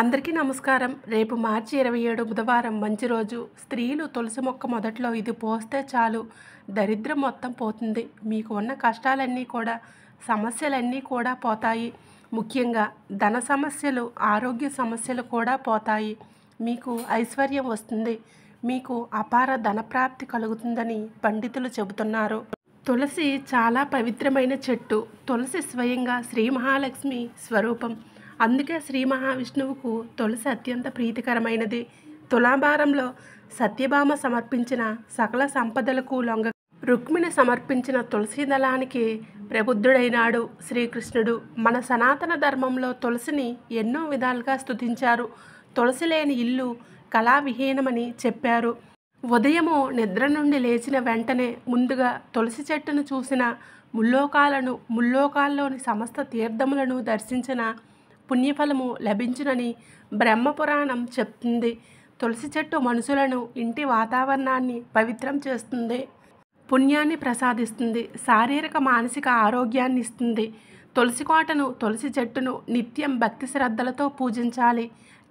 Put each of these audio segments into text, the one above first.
అందరికీ నమస్కారం రేపు మార్చి ఇరవై ఏడు బుధవారం మంచి రోజు స్త్రీలు తులసి మొక్క మొదట్లో ఇది పోస్తే చాలు దరిద్రం మొత్తం పోతుంది మీకు ఉన్న కష్టాలన్నీ కూడా సమస్యలన్నీ కూడా పోతాయి ముఖ్యంగా ధన సమస్యలు ఆరోగ్య సమస్యలు కూడా పోతాయి మీకు ఐశ్వర్యం వస్తుంది మీకు అపార ధనప్రాప్తి కలుగుతుందని పండితులు చెబుతున్నారు తులసి చాలా పవిత్రమైన చెట్టు తులసి స్వయంగా శ్రీ మహాలక్ష్మి స్వరూపం అందుకే శ్రీ మహావిష్ణువుకు తులసి అత్యంత ప్రీతికరమైనది తులాభారంలో సత్యభామ సమర్పించిన సకల సంపదలకు లొంగ రుక్మిణి సమర్పించిన తులసి దళానికి ప్రబుద్ధుడైనాడు శ్రీకృష్ణుడు మన సనాతన ధర్మంలో తులసిని ఎన్నో విధాలుగా స్థుతించారు తులసి లేని ఇల్లు కళావిహీనమని చెప్పారు ఉదయము నిద్ర నుండి లేచిన వెంటనే ముందుగా తులసి చెట్టును చూసిన ముల్లోకాలను ముల్లోకాల్లోని సమస్త తీర్థములను దర్శించిన పుణ్యఫలము లభించునని బ్రహ్మపురాణం చెప్తుంది తులసి చెట్టు మనుషులను ఇంటి వాతావరణాన్ని పవిత్రం చేస్తుంది పుణ్యాన్ని ప్రసాదిస్తుంది శారీరక మానసిక ఆరోగ్యాన్ని ఇస్తుంది తులసి కోటను తులసి చెట్టును నిత్యం భక్తి శ్రద్ధలతో పూజించాలి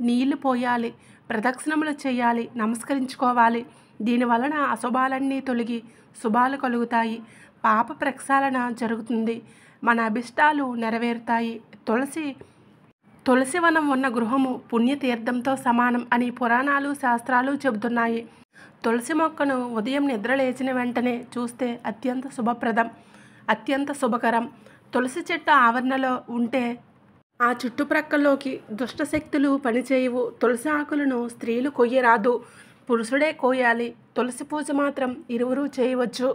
నీళ్లు పోయాలి ప్రదక్షిణములు చేయాలి నమస్కరించుకోవాలి దీనివలన అశుభాలన్నీ తొలగి శుభాలు కలుగుతాయి పాప ప్రక్షాళన జరుగుతుంది మన అభిష్టాలు నెరవేరుతాయి తులసి తులసివనం ఉన్న గృహము పుణ్యతీర్థంతో సమానం అని పురాణాలు శాస్త్రాలు చెబుతున్నాయి తులసి మొక్కను ఉదయం నిద్ర లేచిన వెంటనే చూస్తే అత్యంత శుభప్రదం అత్యంత శుభకరం తులసి చెట్టు ఆవరణలో ఉంటే ఆ చుట్టుప్రక్కల్లోకి దుష్టశక్తులు పనిచేయవు తులసి ఆకులను స్త్రీలు కొయ్యరాదు పురుషుడే కోయాలి తులసి పూజ మాత్రం ఇరువురు చేయవచ్చు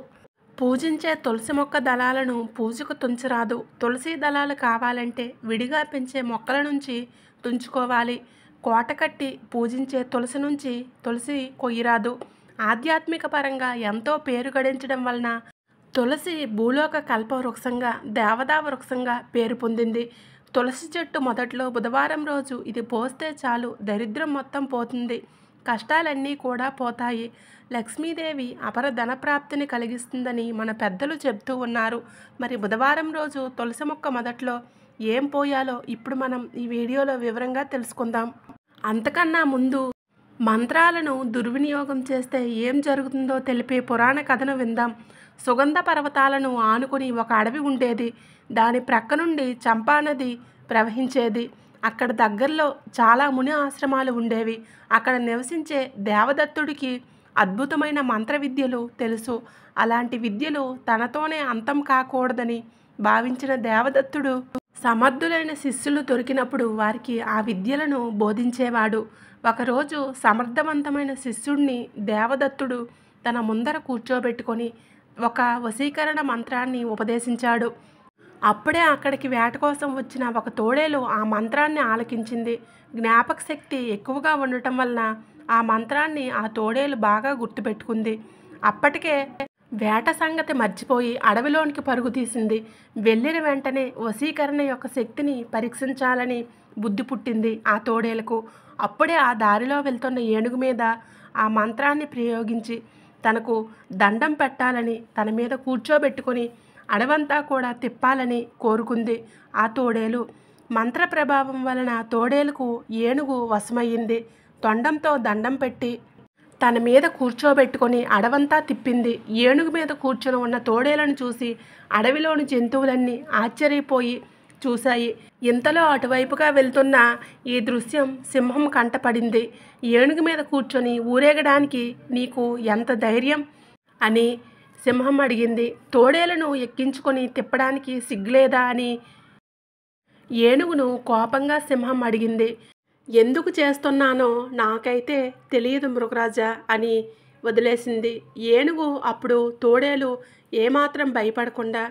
పూజించే తులసి మొక్క దళాలను పూజకు తుంచరాదు తులసి దళాలు కావాలంటే విడిగా పెంచే మొక్కల నుంచి తుంచుకోవాలి కోట కట్టి పూజించే తులసి నుంచి తులసి కొయ్యరాదు ఆధ్యాత్మిక పరంగా ఎంతో పేరు గడించడం వలన తులసి భూలోక కల్ప వృక్షంగా దేవదా వృక్షంగా పేరు పొందింది తులసి చెట్టు మొదట్లో బుధవారం రోజు ఇది పోస్తే చాలు దరిద్రం మొత్తం పోతుంది కష్టాలన్నీ కూడా పోతాయి లక్ష్మీదేవి అపర ధనప్రాప్తిని కలిగిస్తుందని మన పెద్దలు చెబుతూ ఉన్నారు మరి బుధవారం రోజు తులసి మొక్క మొదట్లో ఏం పోయాలో ఇప్పుడు మనం ఈ వీడియోలో వివరంగా తెలుసుకుందాం అంతకన్నా ముందు మంత్రాలను దుర్వినియోగం చేస్తే ఏం జరుగుతుందో తెలిపే పురాణ కథను విందాం సుగంధ పర్వతాలను ఆనుకుని ఒక అడవి ఉండేది దాని ప్రక్క నుండి చంపానది ప్రవహించేది అక్కడ దగ్గరలో చాలా ముని ఆశ్రమాలు ఉండేవి అక్కడ నివసించే దేవదత్తుడికి అద్భుతమైన మంత్ర విద్యలు తెలుసు అలాంటి విద్యలు తనతోనే అంతం కాకూడదని భావించిన దేవదత్తుడు సమర్థులైన శిష్యులు దొరికినప్పుడు వారికి ఆ విద్యలను బోధించేవాడు ఒకరోజు సమర్థవంతమైన శిష్యుడిని దేవదత్తుడు తన ముందర కూర్చోబెట్టుకొని ఒక వశీకరణ మంత్రాన్ని ఉపదేశించాడు అప్పుడే అక్కడికి వేట కోసం వచ్చిన ఒక తోడేలు ఆ మంత్రాన్ని ఆలకించింది జ్ఞాపక శక్తి ఎక్కువగా ఉండటం వలన ఆ మంత్రాన్ని ఆ తోడేలు బాగా గుర్తుపెట్టుకుంది అప్పటికే వేట సంగతి మర్చిపోయి అడవిలోనికి పరుగు తీసింది వెళ్ళిన వెంటనే వశీకరణ యొక్క శక్తిని పరీక్షించాలని బుద్ధి పుట్టింది ఆ తోడేలకు అప్పుడే ఆ దారిలో వెళ్తున్న ఏనుగు మీద ఆ మంత్రాన్ని ప్రయోగించి తనకు దండం పెట్టాలని తన మీద కూర్చోబెట్టుకొని అడవంతా కూడా తిప్పాలని కోరుకుంది ఆ తోడేలు మంత్ర ప్రభావం వలన తోడేలకు ఏనుగు వశమయ్యింది తొండంతో దండం పెట్టి తన మీద కూర్చోబెట్టుకొని అడవంతా తిప్పింది ఏనుగు మీద కూర్చొని ఉన్న తోడేలను చూసి అడవిలోని జంతువులన్నీ ఆశ్చర్యపోయి చూశాయి ఇంతలో అటువైపుగా వెళ్తున్న ఈ దృశ్యం సింహం కంటపడింది ఏనుగు మీద కూర్చొని ఊరేగడానికి నీకు ఎంత ధైర్యం అని సింహం అడిగింది తోడేలను ఎక్కించుకొని తిప్పడానికి సిగ్గులేదా అని ఏనుగును కోపంగా సింహం అడిగింది ఎందుకు చేస్తున్నానో నాకైతే తెలియదు మృగరాజా అని వదిలేసింది ఏనుగు అప్పుడు తోడేలు ఏమాత్రం భయపడకుండా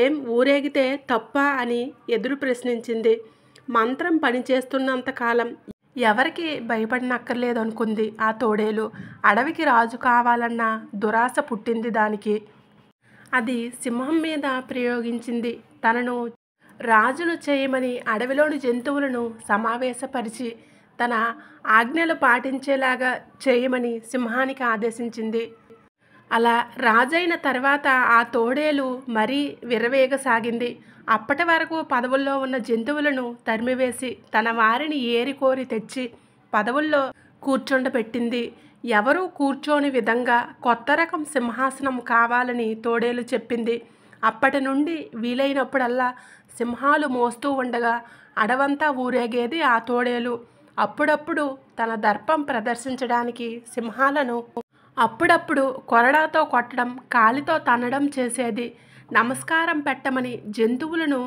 ఏం ఊరేగితే తప్ప అని ఎదురు ప్రశ్నించింది మంత్రం పనిచేస్తున్నంతకాలం ఎవరికి భయపడినక్కర్లేదు అనుకుంది ఆ తోడేలు అడవికి రాజు కావాలన్న దురాశ పుట్టింది దానికి అది సింహం మీద ప్రయోగించింది తనను రాజును చేయమని అడవిలోని జంతువులను సమావేశపరిచి తన ఆజ్ఞలు పాటించేలాగా చేయమని సింహానికి ఆదేశించింది అలా రాజైన తర్వాత ఆ తోడేలు మరీ విరవేగసాగింది అప్పటి వరకు పదవుల్లో ఉన్న జంతువులను తరిమివేసి తన వారిని ఏరికోరి తెచ్చి పదవుల్లో కూర్చుండబెట్టింది ఎవరూ కూర్చోని విధంగా కొత్త రకం సింహాసనం కావాలని తోడేలు చెప్పింది అప్పటి నుండి వీలైనప్పుడల్లా సింహాలు మోస్తూ ఉండగా అడవంతా ఊరేగేది ఆ తోడేలు అప్పుడప్పుడు తన దర్పం ప్రదర్శించడానికి సింహాలను అప్పుడప్పుడు కొరడాతో కొట్టడం కాలితో తన్నడం చేసేది నమస్కారం పెట్టమని జంతువులను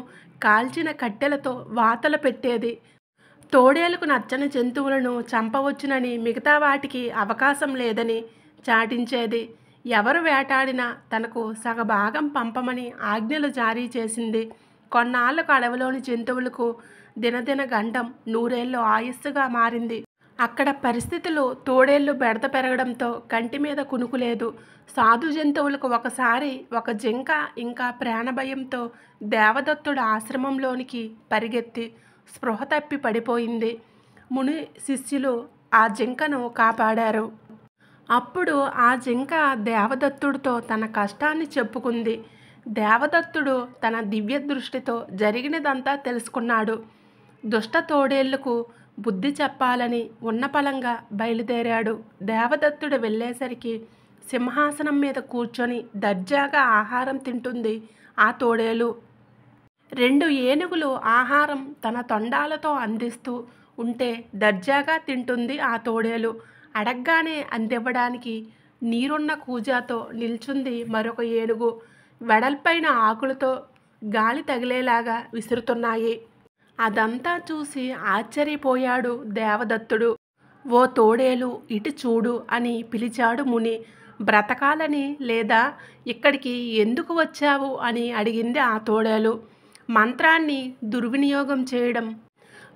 కాల్చిన కట్టెలతో వాతలు పెట్టేది తోడేలకు నచ్చని జంతువులను చంపవచ్చునని మిగతా వాటికి అవకాశం లేదని చాటించేది ఎవరు వేటాడినా తనకు సగభాగం పంపమని ఆజ్ఞలు జారీ చేసింది కొన్నాళ్ళకు అడవిలోని జంతువులకు దినదిన గండం నూరేళ్ళు ఆయుస్సుగా మారింది అక్కడ పరిస్థితులు తోడేళ్లు బెడద పెరగడంతో కంటి మీద కునుకులేదు లేదు సాధు జంతువులకు ఒకసారి ఒక జింక ఇంకా ప్రాణభయంతో దేవదత్తుడు ఆశ్రమంలోనికి పరిగెత్తి స్పృహ తప్పి పడిపోయింది ముని శిష్యులు ఆ జింకను కాపాడారు అప్పుడు ఆ జింక దేవదత్తుడితో తన కష్టాన్ని చెప్పుకుంది దేవదత్తుడు తన దివ్య దృష్టితో జరిగినదంతా తెలుసుకున్నాడు దుష్ట తోడేళ్లకు బుద్ధి చెప్పాలని ఉన్నపలంగా బయలుదేరాడు దేవదత్తుడు వెళ్ళేసరికి సింహాసనం మీద కూర్చొని దర్జాగా ఆహారం తింటుంది ఆ తోడేలు రెండు ఏనుగులు ఆహారం తన తొండాలతో అందిస్తూ ఉంటే దర్జాగా తింటుంది ఆ తోడేలు అడగ్గానే అందివ్వడానికి నీరున్న కూజాతో నిల్చుంది మరొక ఏనుగు వెడల్పైన ఆకులతో గాలి తగిలేలాగా విసురుతున్నాయి అదంతా చూసి ఆశ్చర్యపోయాడు దేవదత్తుడు ఓ తోడేలు ఇటు చూడు అని పిలిచాడు ముని బ్రతకాలని లేదా ఇక్కడికి ఎందుకు వచ్చావు అని అడిగింది ఆ తోడేలు మంత్రాన్ని దుర్వినియోగం చేయడం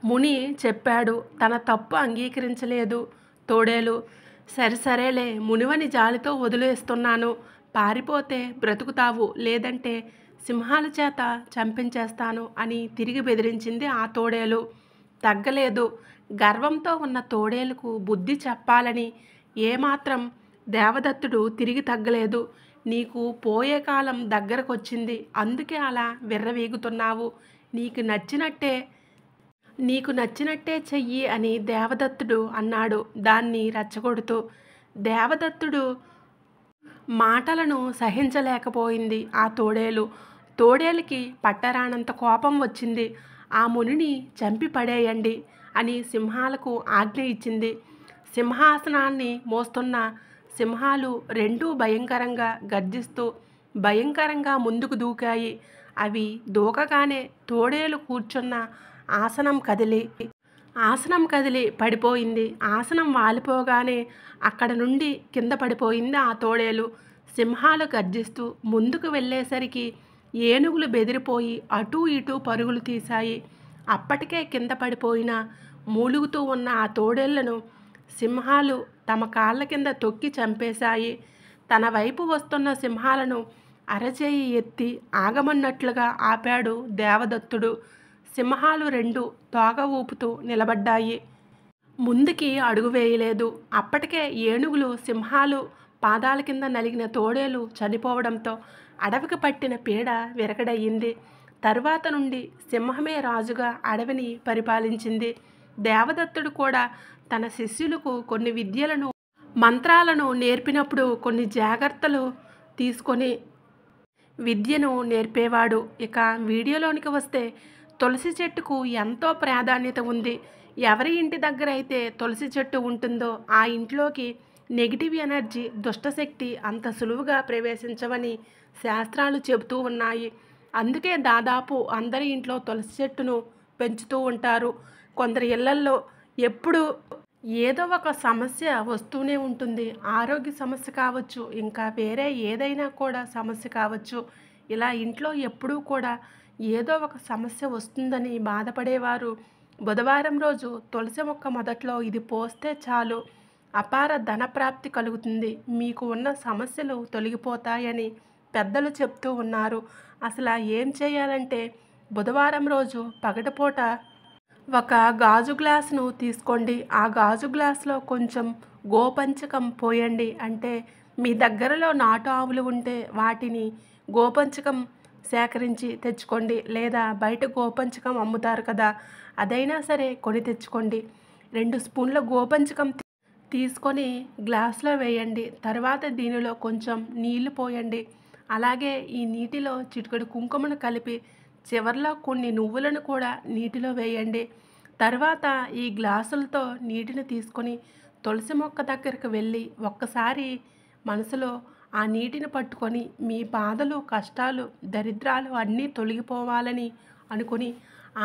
ముని చెప్పాడు తన తప్పు అంగీకరించలేదు తోడేలు సరి సరేలే మునివని జాలితో వదిలేస్తున్నాను పారిపోతే బ్రతుకుతావు లేదంటే సింహాల చేత చంపించేస్తాను అని తిరిగి బెదిరించింది ఆ తోడేలు తగ్గలేదు గర్వంతో ఉన్న తోడేలకు బుద్ధి చెప్పాలని ఏమాత్రం దేవదత్తుడు తిరిగి తగ్గలేదు నీకు పోయే కాలం దగ్గరకొచ్చింది అందుకే అలా విర్రవీగుతున్నావు నీకు నచ్చినట్టే నీకు నచ్చినట్టే చెయ్యి అని దేవదత్తుడు అన్నాడు దాన్ని రెచ్చగొడుతూ దేవదత్తుడు మాటలను సహించలేకపోయింది ఆ తోడేలు తోడేలికి పట్టరానంత కోపం వచ్చింది ఆ మునిని చంపి పడేయండి అని సింహాలకు ఆజ్ఞ ఇచ్చింది సింహాసనాన్ని మోస్తున్న సింహాలు రెండూ భయంకరంగా గర్జిస్తూ భయంకరంగా ముందుకు దూకాయి అవి దూకగానే తోడేలు కూర్చున్న ఆసనం కదిలి ఆసనం కదిలి పడిపోయింది ఆసనం వాలిపోగానే అక్కడ నుండి కింద పడిపోయింది ఆ తోడేలు సింహాలు గర్జిస్తూ ముందుకు వెళ్ళేసరికి ఏనుగులు బెదిరిపోయి అటూ ఇటూ పరుగులు తీశాయి అప్పటికే కింద పడిపోయిన మూలుగుతూ ఉన్న ఆ తోడేళ్లను సింహాలు తమ కాళ్ళ కింద తొక్కి చంపేశాయి తన వైపు వస్తున్న సింహాలను అరచేయి ఎత్తి ఆగమన్నట్లుగా ఆపాడు దేవదత్తుడు సింహాలు రెండు తోగ ఊపుతూ నిలబడ్డాయి ముందుకి అడుగు వేయలేదు అప్పటికే ఏనుగులు సింహాలు పాదాల కింద నలిగిన తోడేలు చనిపోవడంతో అడవికి పట్టిన పీడ విరకడయ్యింది తరువాత నుండి సింహమే రాజుగా అడవిని పరిపాలించింది దేవదత్తుడు కూడా తన శిష్యులకు కొన్ని విద్యలను మంత్రాలను నేర్పినప్పుడు కొన్ని జాగ్రత్తలు తీసుకొని విద్యను నేర్పేవాడు ఇక వీడియోలోనికి వస్తే తులసి చెట్టుకు ఎంతో ప్రాధాన్యత ఉంది ఎవరి ఇంటి దగ్గర అయితే తులసి చెట్టు ఉంటుందో ఆ ఇంట్లోకి నెగిటివ్ ఎనర్జీ దుష్టశక్తి అంత సులువుగా ప్రవేశించవని శాస్త్రాలు చెబుతూ ఉన్నాయి అందుకే దాదాపు అందరి ఇంట్లో తులసి చెట్టును పెంచుతూ ఉంటారు కొందరి ఇళ్లల్లో ఎప్పుడు ఏదో ఒక సమస్య వస్తూనే ఉంటుంది ఆరోగ్య సమస్య కావచ్చు ఇంకా వేరే ఏదైనా కూడా సమస్య కావచ్చు ఇలా ఇంట్లో ఎప్పుడూ కూడా ఏదో ఒక సమస్య వస్తుందని బాధపడేవారు బుధవారం రోజు తులసి మొక్క మొదట్లో ఇది పోస్తే చాలు అపార ధనప్రాప్తి కలుగుతుంది మీకు ఉన్న సమస్యలు తొలగిపోతాయని పెద్దలు చెప్తూ ఉన్నారు అసలు ఏం చేయాలంటే బుధవారం రోజు పగటిపూట ఒక గాజు గ్లాసును తీసుకోండి ఆ గాజు గ్లాసులో కొంచెం గోపంచకం పోయండి అంటే మీ దగ్గరలో నాటు ఆవులు ఉంటే వాటిని గోపంచకం సేకరించి తెచ్చుకోండి లేదా బయట గోపంచకం అమ్ముతారు కదా అదైనా సరే కొని తెచ్చుకోండి రెండు స్పూన్ల గోపంచకం తీసుకొని గ్లాస్లో వేయండి తర్వాత దీనిలో కొంచెం నీళ్లు పోయండి అలాగే ఈ నీటిలో చిటికెడు కుంకుమను కలిపి చివరిలో కొన్ని నువ్వులను కూడా నీటిలో వేయండి తర్వాత ఈ గ్లాసులతో నీటిని తీసుకొని తులసి మొక్క దగ్గరికి వెళ్ళి ఒక్కసారి మనసులో ఆ నీటిని పట్టుకొని మీ బాధలు కష్టాలు దరిద్రాలు అన్నీ తొలగిపోవాలని అనుకుని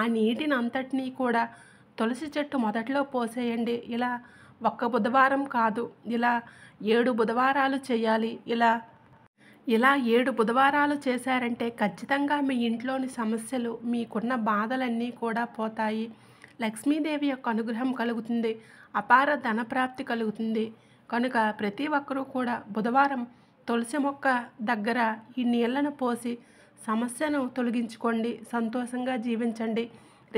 ఆ నీటిని అంతటినీ కూడా తులసి చెట్టు మొదట్లో పోసేయండి ఇలా ఒక్క బుధవారం కాదు ఇలా ఏడు బుధవారాలు చేయాలి ఇలా ఇలా ఏడు బుధవారాలు చేశారంటే ఖచ్చితంగా మీ ఇంట్లోని సమస్యలు మీకున్న బాధలన్నీ కూడా పోతాయి లక్ష్మీదేవి యొక్క అనుగ్రహం కలుగుతుంది అపార ధనప్రాప్తి కలుగుతుంది కనుక ప్రతి ఒక్కరూ కూడా బుధవారం తులసి మొక్క దగ్గర ఈ నీళ్లను పోసి సమస్యను తొలగించుకోండి సంతోషంగా జీవించండి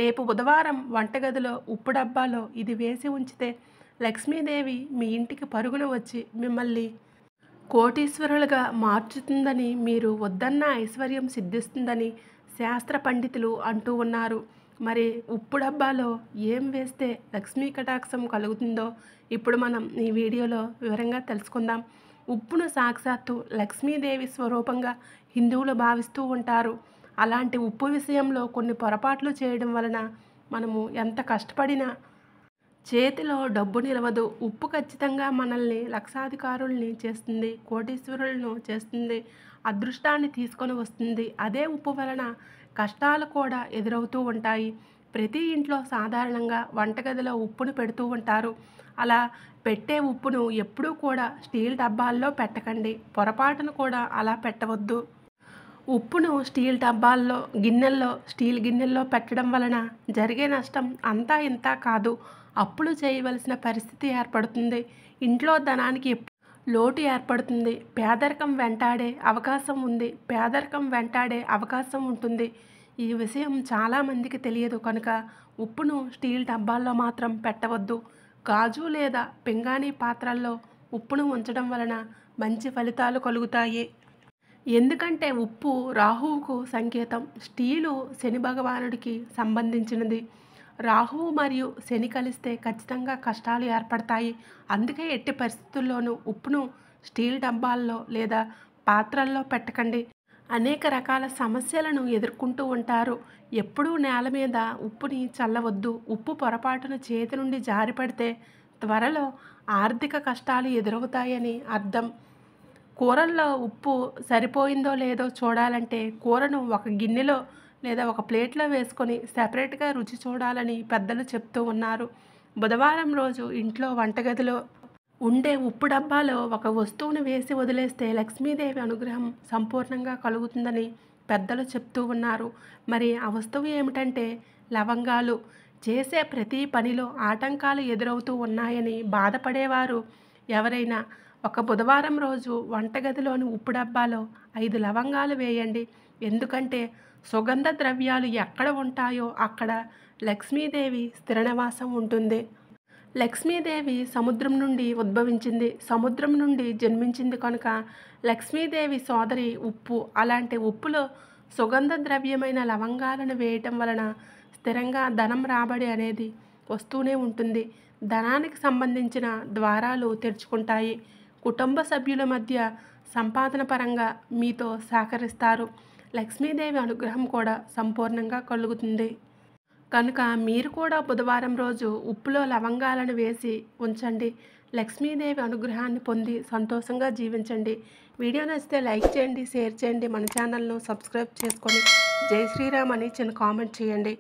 రేపు బుధవారం వంటగదిలో ఉప్పు డబ్బాలో ఇది వేసి ఉంచితే లక్ష్మీదేవి మీ ఇంటికి పరుగున వచ్చి మిమ్మల్ని కోటీశ్వరులుగా మార్చుతుందని మీరు వద్దన్న ఐశ్వర్యం సిద్ధిస్తుందని శాస్త్ర పండితులు అంటూ ఉన్నారు మరి ఉప్పు డబ్బాలో ఏం వేస్తే లక్ష్మీ కటాక్షం కలుగుతుందో ఇప్పుడు మనం ఈ వీడియోలో వివరంగా తెలుసుకుందాం ఉప్పును సాక్షాత్తు లక్ష్మీదేవి స్వరూపంగా హిందువులు భావిస్తూ ఉంటారు అలాంటి ఉప్పు విషయంలో కొన్ని పొరపాట్లు చేయడం వలన మనము ఎంత కష్టపడినా చేతిలో డబ్బు నిలవదు ఉప్పు ఖచ్చితంగా మనల్ని లక్షాధికారుల్ని చేస్తుంది కోటీశ్వరులను చేస్తుంది అదృష్టాన్ని తీసుకొని వస్తుంది అదే ఉప్పు వలన కష్టాలు కూడా ఎదురవుతూ ఉంటాయి ప్రతి ఇంట్లో సాధారణంగా వంటగదిలో ఉప్పును పెడుతూ ఉంటారు అలా పెట్టే ఉప్పును ఎప్పుడూ కూడా స్టీల్ డబ్బాల్లో పెట్టకండి పొరపాటును కూడా అలా పెట్టవద్దు ఉప్పును స్టీల్ డబ్బాల్లో గిన్నెల్లో స్టీల్ గిన్నెల్లో పెట్టడం వలన జరిగే నష్టం అంతా ఇంత కాదు అప్పులు చేయవలసిన పరిస్థితి ఏర్పడుతుంది ఇంట్లో ధనానికి లోటు ఏర్పడుతుంది పేదరికం వెంటాడే అవకాశం ఉంది పేదరికం వెంటాడే అవకాశం ఉంటుంది ఈ విషయం చాలామందికి తెలియదు కనుక ఉప్పును స్టీల్ డబ్బాల్లో మాత్రం పెట్టవద్దు గాజు లేదా పింగాణీ పాత్రల్లో ఉప్పును ఉంచడం వలన మంచి ఫలితాలు కలుగుతాయి ఎందుకంటే ఉప్పు రాహువుకు సంకేతం స్టీలు శని భగవానుడికి సంబంధించినది రాహువు మరియు శని కలిస్తే ఖచ్చితంగా కష్టాలు ఏర్పడతాయి అందుకే ఎట్టి పరిస్థితుల్లోనూ ఉప్పును స్టీల్ డబ్బాల్లో లేదా పాత్రల్లో పెట్టకండి అనేక రకాల సమస్యలను ఎదుర్కొంటూ ఉంటారు ఎప్పుడూ నేల మీద ఉప్పుని చల్లవద్దు ఉప్పు పొరపాటున చేతి నుండి జారిపడితే త్వరలో ఆర్థిక కష్టాలు ఎదురవుతాయని అర్థం కూరల్లో ఉప్పు సరిపోయిందో లేదో చూడాలంటే కూరను ఒక గిన్నెలో లేదా ఒక ప్లేట్లో వేసుకొని సెపరేట్గా రుచి చూడాలని పెద్దలు చెప్తూ ఉన్నారు బుధవారం రోజు ఇంట్లో వంటగదిలో ఉండే ఉప్పు డబ్బాలో ఒక వస్తువును వేసి వదిలేస్తే లక్ష్మీదేవి అనుగ్రహం సంపూర్ణంగా కలుగుతుందని పెద్దలు చెప్తూ ఉన్నారు మరి ఆ వస్తువు ఏమిటంటే లవంగాలు చేసే ప్రతి పనిలో ఆటంకాలు ఎదురవుతూ ఉన్నాయని బాధపడేవారు ఎవరైనా ఒక బుధవారం రోజు వంటగదిలోని ఉప్పు డబ్బాలో ఐదు లవంగాలు వేయండి ఎందుకంటే సుగంధ ద్రవ్యాలు ఎక్కడ ఉంటాయో అక్కడ లక్ష్మీదేవి స్థిరనివాసం ఉంటుంది లక్ష్మీదేవి సముద్రం నుండి ఉద్భవించింది సముద్రం నుండి జన్మించింది కనుక లక్ష్మీదేవి సోదరి ఉప్పు అలాంటి ఉప్పులో సుగంధ ద్రవ్యమైన లవంగాలను వేయటం వలన స్థిరంగా ధనం రాబడి అనేది వస్తూనే ఉంటుంది ధనానికి సంబంధించిన ద్వారాలు తెరుచుకుంటాయి కుటుంబ సభ్యుల మధ్య సంపాదన పరంగా మీతో సహకరిస్తారు లక్ష్మీదేవి అనుగ్రహం కూడా సంపూర్ణంగా కలుగుతుంది కనుక మీరు కూడా బుధవారం రోజు ఉప్పులో లవంగాలను వేసి ఉంచండి లక్ష్మీదేవి అనుగ్రహాన్ని పొంది సంతోషంగా జీవించండి వీడియో నచ్చితే లైక్ చేయండి షేర్ చేయండి మన ఛానల్ను సబ్స్క్రైబ్ చేసుకొని జై శ్రీరామ్ అని చిన్న కామెంట్ చేయండి